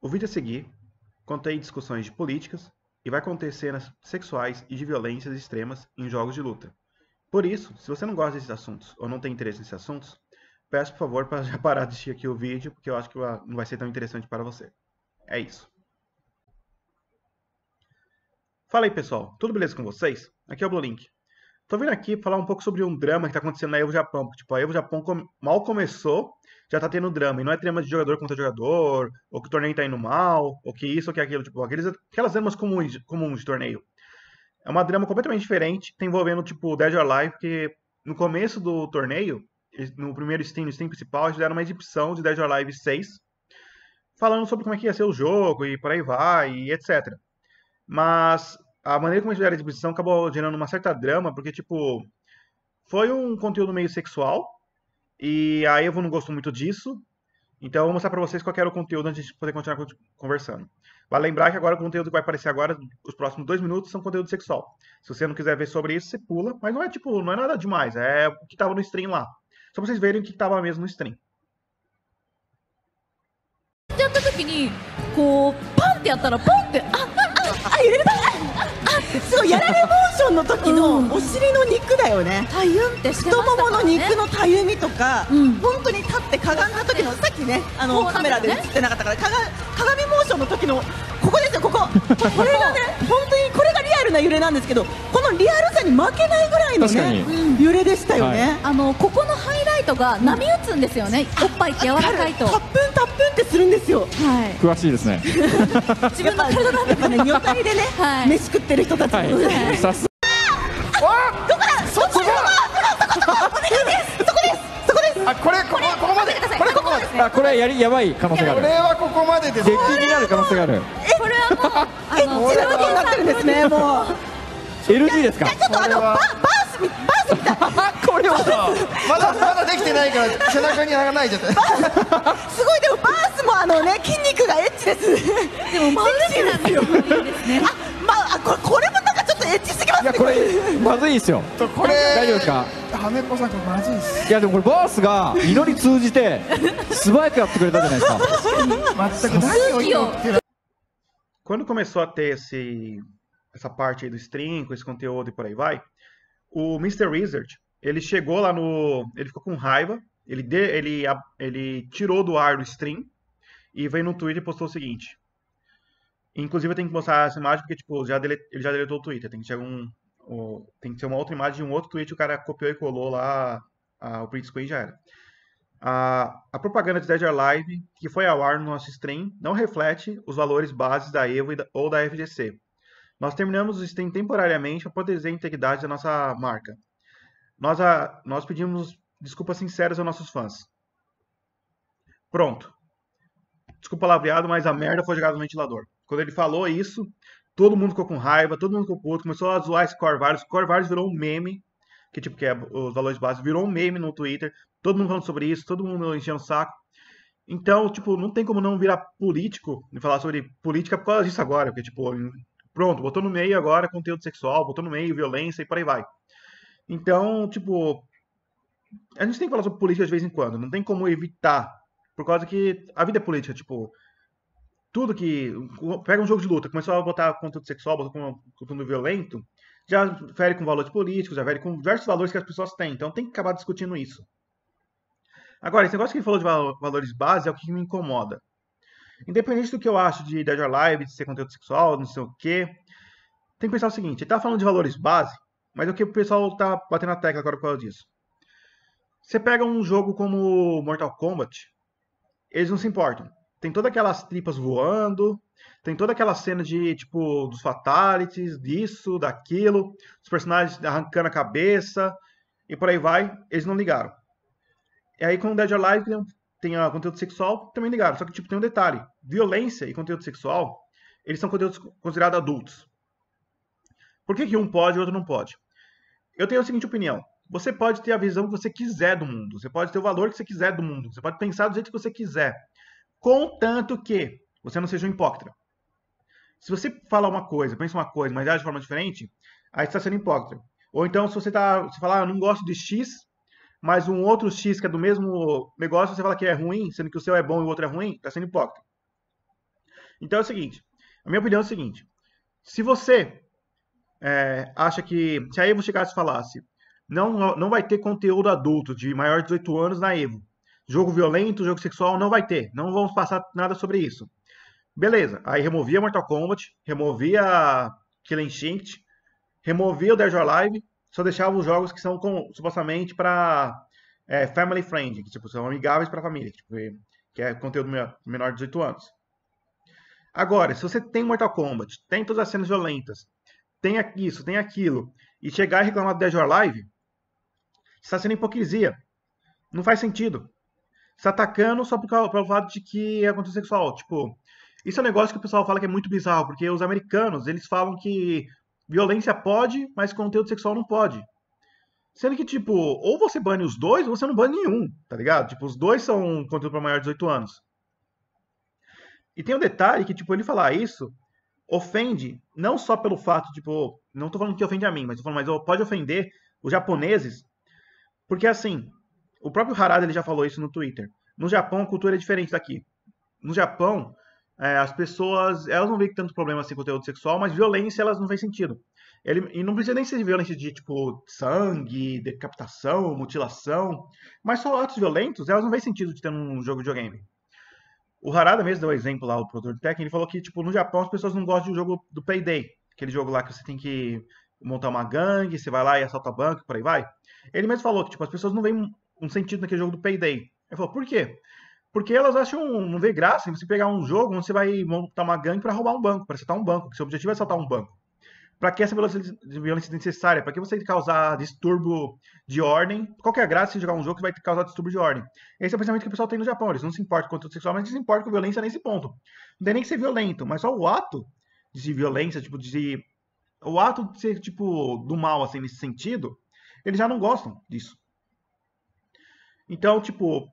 O vídeo a seguir contém discussões de políticas e vai conter cenas sexuais e de violências extremas em jogos de luta. Por isso, se você não gosta desses assuntos ou não tem interesse nesses assuntos, peço por favor para já parar de assistir aqui o vídeo, porque eu acho que não vai ser tão interessante para você. É isso. Fala aí pessoal, tudo beleza com vocês? Aqui é o Blue Link. Tô vindo aqui falar um pouco sobre um drama que tá acontecendo na Evo Japão. Porque, tipo, a Evo Japão mal começou, já tá tendo drama. E não é drama de jogador contra jogador, ou que o torneio tá indo mal, ou que isso, ou que aquilo. Tipo, aqueles, aquelas dramas comuns, comuns de torneio. É uma drama completamente diferente, tá envolvendo, tipo, Dead or Alive, porque no começo do torneio, no primeiro Steam, no Steam principal, eles deram uma edição de Dead or Alive 6, falando sobre como é que ia ser o jogo, e por aí vai, e etc. Mas a maneira como eles a exibição acabou gerando uma certa drama, porque, tipo, foi um conteúdo meio sexual, e a Evo não gostou muito disso, então eu vou mostrar para vocês qual era o conteúdo antes de poder continuar conversando. Vale lembrar que agora o conteúdo que vai aparecer agora, os próximos dois minutos, são conteúdo sexual. Se você não quiser ver sobre isso, você pula, mas não é, tipo, não é nada demais, é o que tava no stream lá. Só pra vocês verem o que tava mesmo no stream. やった時にこうパンってやったらポンってあそうやられモーションの時のお尻の肉だよね、うって太ももの肉のたゆみとか、うん、本当に立ってかがんだ時のさっきねあのカメラで映ってなかったからかが鏡モーションの時のここですよこここれがね本当にこれがリアルな揺れなんですけどこのに負けないぐらいの、ね、揺れでしたよね、はい、あのここのハイライトが波打つんですよね、うん、おっぱいって柔らかいとたっぷんたっぷんってするんですよ、はい、詳しいですね 自分の体なんですね女体でね、はい、飯食ってる人たち、はい、さすどこだそこそこそこそこそこいですあこれこれここまでこれここまであこれやりやばい可能性があるこれはここまでです激になる可能性があるえこれはもうあのになってるんですねもう LG ですかちょっとあのバースみバースみたい これはまだまだできてないから背中に貼らないじゃんすごいでもバースもあのね筋肉がエッチですでもマウスなんよあまあこれこれもなんかちょっとエッチすぎますいやこれまずいですよこれ大丈夫ですかはめこさんこれまずいですいやでもこれバースが祈り通じて素早くやってくれたじゃないですか全く何を言ってる Quando começou a ter esse essa parte aí do stream, com esse conteúdo e por aí vai, o Mr. Wizard, ele chegou lá no... ele ficou com raiva, ele, de, ele, ele tirou do ar o stream e veio no Twitter e postou o seguinte. Inclusive eu tenho que mostrar essa imagem porque, tipo, já dele, ele já deletou o Twitter, tem que ser um... tem que ser uma outra imagem de um outro tweet, o cara copiou e colou lá a, o print screen já era. A, a, propaganda de Dead or Live, que foi ao ar no nosso stream, não reflete os valores bases da EVO da, ou da FGC. Nós terminamos o sistema temporariamente para proteger a integridade da nossa marca. Nós, a, nós pedimos desculpas sinceras aos nossos fãs. Pronto. Desculpa palavreado, mas a merda foi jogada no ventilador. Quando ele falou isso, todo mundo ficou com raiva, todo mundo ficou puto, começou a zoar esse Corvalis. Corvalis virou um meme, que tipo que é os valores básicos, virou um meme no Twitter. Todo mundo falando sobre isso, todo mundo enchendo o saco. Então, tipo, não tem como não virar político e falar sobre política por causa disso agora, porque, tipo, Pronto, botou no meio agora conteúdo sexual, botou no meio violência e por aí vai. Então, tipo, a gente tem que falar sobre política de vez em quando, não tem como evitar, por causa que a vida é política, tipo, tudo que. Pega um jogo de luta, começou a botar conteúdo sexual, botou conteúdo violento, já fere com valores políticos, já fere com diversos valores que as pessoas têm, então tem que acabar discutindo isso. Agora, esse negócio que ele falou de valores base é o que me incomoda. Independente do que eu acho de Dead or Alive, de ser conteúdo sexual, não sei o quê, tem que pensar o seguinte: ele tá falando de valores base, mas é o que o pessoal tá batendo na tecla agora por causa disso. Você pega um jogo como Mortal Kombat, eles não se importam. Tem todas aquelas tripas voando, tem toda aquela cena de, tipo, dos fatalities, disso, daquilo, os personagens arrancando a cabeça, e por aí vai, eles não ligaram. E aí com Dead or Alive, tenha ah, conteúdo sexual, também ligado, Só que, tipo, tem um detalhe. Violência e conteúdo sexual, eles são conteúdos considerados adultos. Por que, que um pode e o outro não pode? Eu tenho a seguinte opinião. Você pode ter a visão que você quiser do mundo. Você pode ter o valor que você quiser do mundo. Você pode pensar do jeito que você quiser. Contanto que você não seja um hipócrita. Se você fala uma coisa, pensa uma coisa, mas age de forma diferente, aí você está sendo hipócrita. Ou então, se você, tá, você falar, ah, eu não gosto de X, mas um outro X que é do mesmo negócio, você fala que é ruim, sendo que o seu é bom e o outro é ruim, está sendo hipócrita. Então é o seguinte, a minha opinião é o seguinte, se você é, acha que, se a Evo chegasse e falasse, não, não vai ter conteúdo adulto de maior de 18 anos na Evo, jogo violento, jogo sexual, não vai ter, não vamos passar nada sobre isso. Beleza, aí removia Mortal Kombat, removia Killing Instinct, removia o Dead or Alive, só deixava os jogos que são com, supostamente para é, family friendly que tipo, são amigáveis para a família, que, tipo, que é conteúdo menor de 18 anos. Agora, se você tem Mortal Kombat, tem todas as cenas violentas, tem isso, tem aquilo, e chegar e reclamar do Dead or Live, está sendo hipocrisia. Não faz sentido. Está atacando só por causa, pelo fato de que é conteúdo sexual. Tipo, isso é um negócio que o pessoal fala que é muito bizarro, porque os americanos, eles falam que violência pode, mas conteúdo sexual não pode. Sendo que, tipo, ou você bane os dois, ou você não bane nenhum, tá ligado? Tipo, os dois são conteúdo para maior de 18 anos. E tem um detalhe que, tipo, ele falar isso ofende, não só pelo fato, tipo, não tô falando que ofende a mim, mas tô falando, mas pode ofender os japoneses, porque assim, o próprio Harada ele já falou isso no Twitter. No Japão, a cultura é diferente daqui. No Japão, é, as pessoas, elas não veem tanto problema assim com conteúdo sexual, mas violência elas não veem sentido. Ele, e não precisa nem ser de violência de tipo sangue, decapitação, mutilação, mas só atos violentos, elas não veem sentido de ter um jogo de videogame. O Harada mesmo deu um exemplo lá, o produtor de Tekken, ele falou que tipo no Japão as pessoas não gostam do jogo do Payday, aquele jogo lá que você tem que montar uma gangue, você vai lá e assalta banco, por aí vai. Ele mesmo falou que tipo as pessoas não veem um sentido naquele jogo do Payday. Ele falou, por quê? Porque elas acham, não vê graça em você pegar um jogo onde você vai montar uma gangue para roubar um banco, para assaltar um banco, que seu objetivo é assaltar um banco. Para que essa violência necessária? Para que você causar distúrbio de ordem? Qual que é a graça de jogar um jogo que vai causar distúrbio de ordem? Esse é o pensamento que o pessoal tem no Japão. Eles não se importam com o sexual, mas eles se importam com violência nesse ponto. Não tem nem que ser violento, mas só o ato de violência, tipo, de. O ato de ser, tipo, do mal, assim, nesse sentido, eles já não gostam disso. Então, tipo,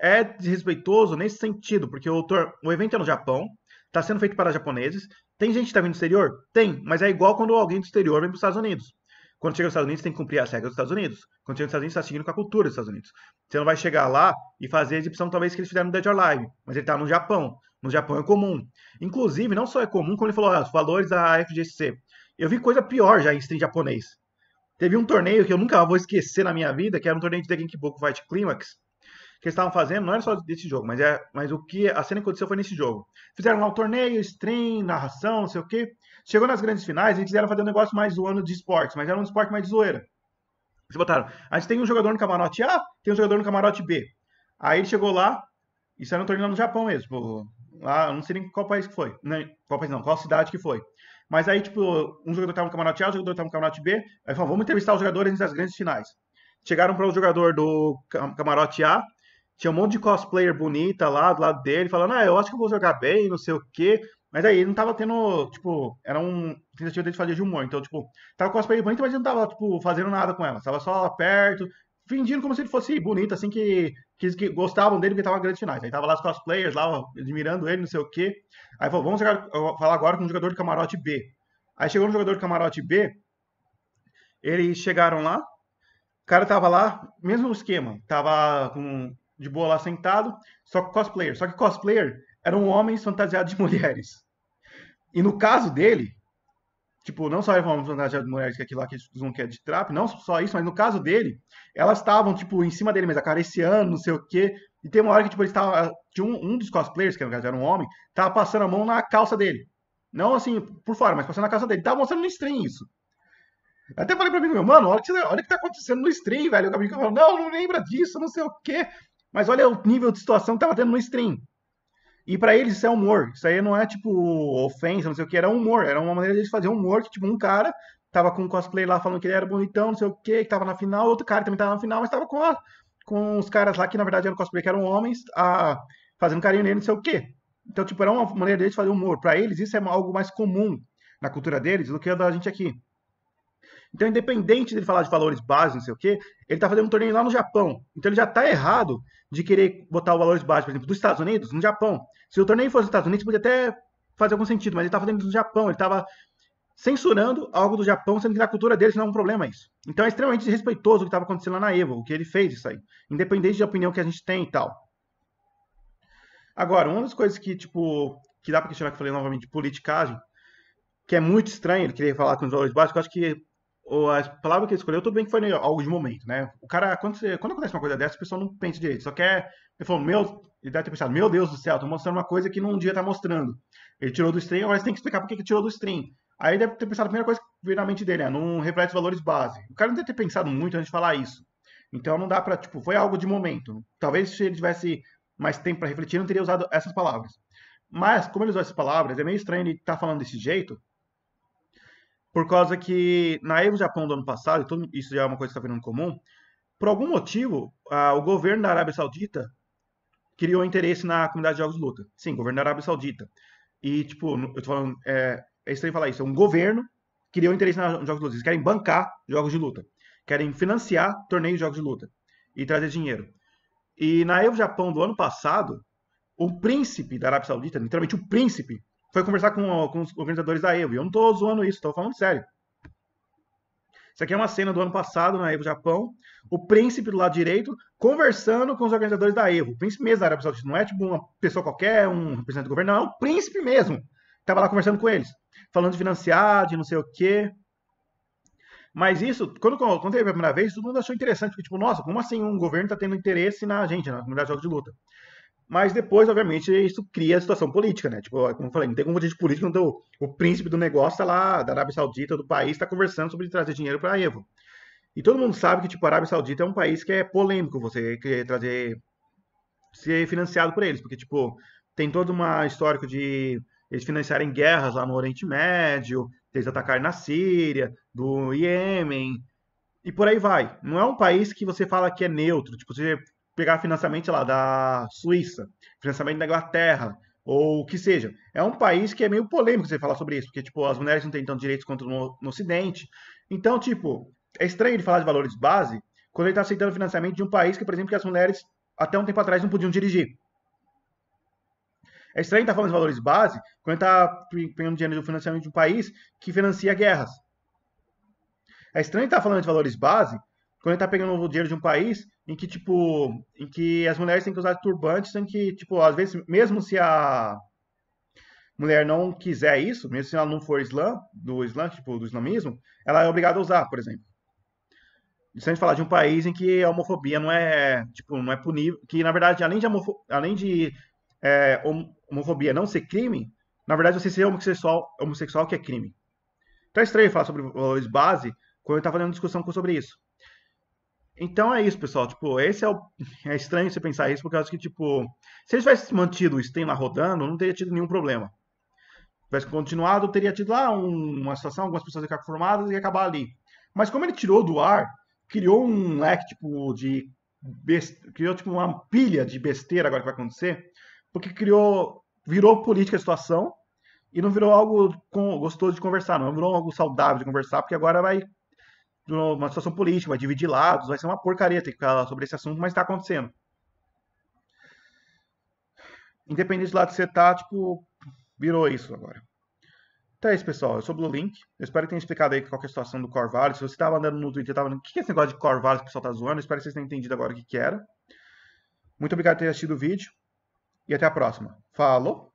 é desrespeitoso nesse sentido, porque o, o evento é no Japão, está sendo feito para japoneses. Tem gente que está vindo do exterior? Tem, mas é igual quando alguém do exterior vem para os Estados Unidos. Quando chega nos Estados Unidos, tem que cumprir as regras dos Estados Unidos. Quando chega nos Estados Unidos, está seguindo com a cultura dos Estados Unidos. Você não vai chegar lá e fazer a exibição, talvez, que eles fizeram no Dead or Live, mas ele está no Japão. No Japão é comum. Inclusive, não só é comum, como ele falou, os valores da FGC. Eu vi coisa pior já em stream japonês. Teve um torneio que eu nunca vou esquecer na minha vida, que era um torneio de The Genkiboku Fight Climax, que eles estavam fazendo não era só desse jogo, mas, é, mas o que a cena que aconteceu foi nesse jogo. Fizeram lá o um torneio, stream, narração, não sei o quê. Chegou nas grandes finais eles quiseram fazer um negócio mais zoando de esportes, mas era um esporte mais de zoeira. Eles botaram, a gente tem um jogador no camarote A, tem um jogador no camarote B. Aí ele chegou lá, isso era um torneio no Japão mesmo, tipo, lá, não sei nem qual país que foi, qual país não, qual cidade que foi. Mas aí, tipo, um jogador tava no camarote A, um jogador tava no camarote B, aí falou, vamos entrevistar os jogadores antes das grandes finais. Chegaram para o jogador do camarote A, tinha um monte de cosplayer bonita lá do lado dele, falando, ah, eu acho que eu vou jogar bem, não sei o quê. Mas aí ele não tava tendo, tipo, era um tentativa dele fazer de humor. Então, tipo, tava cosplayer bonita, mas ele não tava, tipo, fazendo nada com ela. Tava só perto, fingindo como se ele fosse bonito, assim, que, que, que gostavam dele porque tava grandes finais. Aí tava lá os cosplayers, lá, admirando ele, não sei o quê. Aí falou, vamos jogar, falar agora com um jogador de camarote B. Aí chegou no jogador de camarote B, eles chegaram lá, o cara tava lá, mesmo esquema, tava com de boa lá sentado, só que cosplayer. Só que cosplayer eram homens fantasiados de mulheres. E no caso dele, tipo, não só era homens fantasiados de mulheres, que é aquilo lá que eles usam que é de trap, não só isso, mas no caso dele, elas estavam, tipo, em cima dele mesmo, acariciando, não sei o quê. E tem uma hora que, tipo, ele estava, Tinha um, um dos cosplayers, que no caso era um homem, tava passando a mão na calça dele. Não assim, por fora, mas passando na calça dele. Tava mostrando no stream isso. Até falei pra mim, meu, mano, olha o que, olha que tá acontecendo no stream, velho. O Gabriel falou, não, não lembra disso, não sei o quê. Mas olha o nível de situação que tava tendo no stream. E para eles isso é humor. Isso aí não é tipo ofensa, não sei o que, era humor. Era uma maneira de eles fazer humor que, tipo, um cara tava com um cosplay lá falando que ele era bonitão, não sei o que, que tava na final, outro cara também tava na final, mas tava com, a, com os caras lá que na verdade eram cosplay, que eram homens, a, fazendo carinho nele, não sei o que. Então, tipo, era uma maneira deles fazer humor. Para eles isso é algo mais comum na cultura deles do que a da gente aqui. Então, independente dele falar de valores básicos, não sei o quê, ele está fazendo um torneio lá no Japão. Então, ele já está errado de querer botar o valores básicos, por exemplo, dos Estados Unidos no Japão. Se o torneio fosse nos Estados Unidos, podia até fazer algum sentido, mas ele está fazendo isso no Japão, ele estava censurando algo do Japão, sendo que na cultura deles não é um problema isso. Então, é extremamente desrespeitoso o que estava acontecendo lá na EVO, o que ele fez isso aí, independente da opinião que a gente tem e tal. Agora, uma das coisas que, tipo, que dá para questionar, que eu falei novamente, de politicagem, que é muito estranho ele querer falar com os valores básicos, eu acho que a palavra que ele escolheu, tudo bem que foi algo de momento, né? O cara, quando, você, quando acontece uma coisa dessa, a pessoa não pensa direito, só quer. Ele falou, meu, ele deve ter pensado, meu Deus do céu, tô mostrando uma coisa que num dia tá mostrando. Ele tirou do stream, agora você tem que explicar por que tirou do stream. Aí deve ter pensado a primeira coisa que veio na mente dele, né? Não reflete os valores base. O cara não deve ter pensado muito antes de falar isso. Então não dá pra, tipo, foi algo de momento. Talvez se ele tivesse mais tempo para refletir, não teria usado essas palavras. Mas, como ele usou essas palavras, é meio estranho ele estar tá falando desse jeito, por causa que na Evo Japão do ano passado, e tudo, isso já é uma coisa que está virando comum, por algum motivo, a, o governo da Arábia Saudita criou interesse na comunidade de jogos de luta. Sim, governo da Arábia Saudita. E, tipo, eu tô falando, é, é estranho falar isso, é um governo que criou interesse nos jogos de luta. Eles querem bancar jogos de luta. Querem financiar torneios de jogos de luta. E trazer dinheiro. E na Evo Japão do ano passado, o príncipe da Arábia Saudita, literalmente o príncipe, foi conversar com, com os organizadores da Evo. E eu não estou zoando isso, estou falando sério. Isso aqui é uma cena do ano passado na Evo Japão. O príncipe do lado direito conversando com os organizadores da Evo. O príncipe mesmo da Arábia Saudita. Não é tipo uma pessoa qualquer, um representante do governo. Não, é o príncipe mesmo. Tava lá conversando com eles. Falando de financiar, de não sei o quê. Mas isso, quando eu contei a primeira vez, todo mundo achou interessante. Porque, tipo, nossa, como assim um governo está tendo interesse na gente, na comunidade de jogos de luta? Mas depois, obviamente, isso cria a situação política, né? Tipo, como eu falei, não tem como de política quando o, o príncipe do negócio tá lá, da Arábia Saudita, do país, está conversando sobre trazer dinheiro para a Evo. E todo mundo sabe que, tipo, a Arábia Saudita é um país que é polêmico você querer trazer, ser financiado por eles, porque, tipo, tem toda uma história de eles financiarem guerras lá no Oriente Médio, eles atacarem na Síria, do Iêmen, e por aí vai. Não é um país que você fala que é neutro, tipo, você pegar financiamento lá da Suíça, financiamento da Inglaterra, ou o que seja. É um país que é meio polêmico você falar sobre isso, porque, tipo, as mulheres não têm tantos direitos quanto no, no Ocidente. Então, tipo, é estranho ele falar de valores base quando ele está aceitando financiamento de um país que, por exemplo, que as mulheres até um tempo atrás não podiam dirigir. É estranho estar tá falando de valores base quando está pegando dinheiro do financiamento de um país que financia guerras. É estranho estar tá falando de valores base quando ele tá pegando o dinheiro de um país em que, tipo, em que as mulheres têm que usar turbantes, em que, tipo, às vezes, mesmo se a mulher não quiser isso, mesmo se ela não for islã, do islã, tipo, do islamismo, ela é obrigada a usar, por exemplo. Se a gente falar de um país em que a homofobia não é, tipo, não é punível, que, na verdade, além de, além de é, homofobia não ser crime, na verdade, você ser homossexual, homossexual que é crime. Então é estranho falar sobre valores base quando eu estava fazendo discussão sobre isso. Então é isso, pessoal. Tipo, esse é o. É estranho você pensar isso, porque eu acho que, tipo, se eles tivessem mantido o Stem lá rodando, não teria tido nenhum problema. Se tivesse continuado, teria tido lá um, uma situação, algumas pessoas ficar formadas e acabar ali. Mas como ele tirou do ar, criou um leque, tipo, de. Best... Criou, tipo, uma pilha de besteira agora que vai acontecer, porque criou. Virou política a situação e não virou algo com... gostoso de conversar, não virou algo saudável de conversar, porque agora vai uma situação política, vai dividir lados, vai ser uma porcaria ter que falar sobre esse assunto, mas está acontecendo. Independente do lado que você tá, tipo, virou isso agora. Então é isso, pessoal. Eu sou o Blue Link. Eu espero que tenha explicado aí qual é a situação do Corvallis. Se você estava andando no Twitter, tava falando o que é esse negócio de Corvallis que o pessoal tá zoando. Eu espero que vocês tenham entendido agora o que, que era. Muito obrigado por ter assistido o vídeo. E até a próxima. Falou!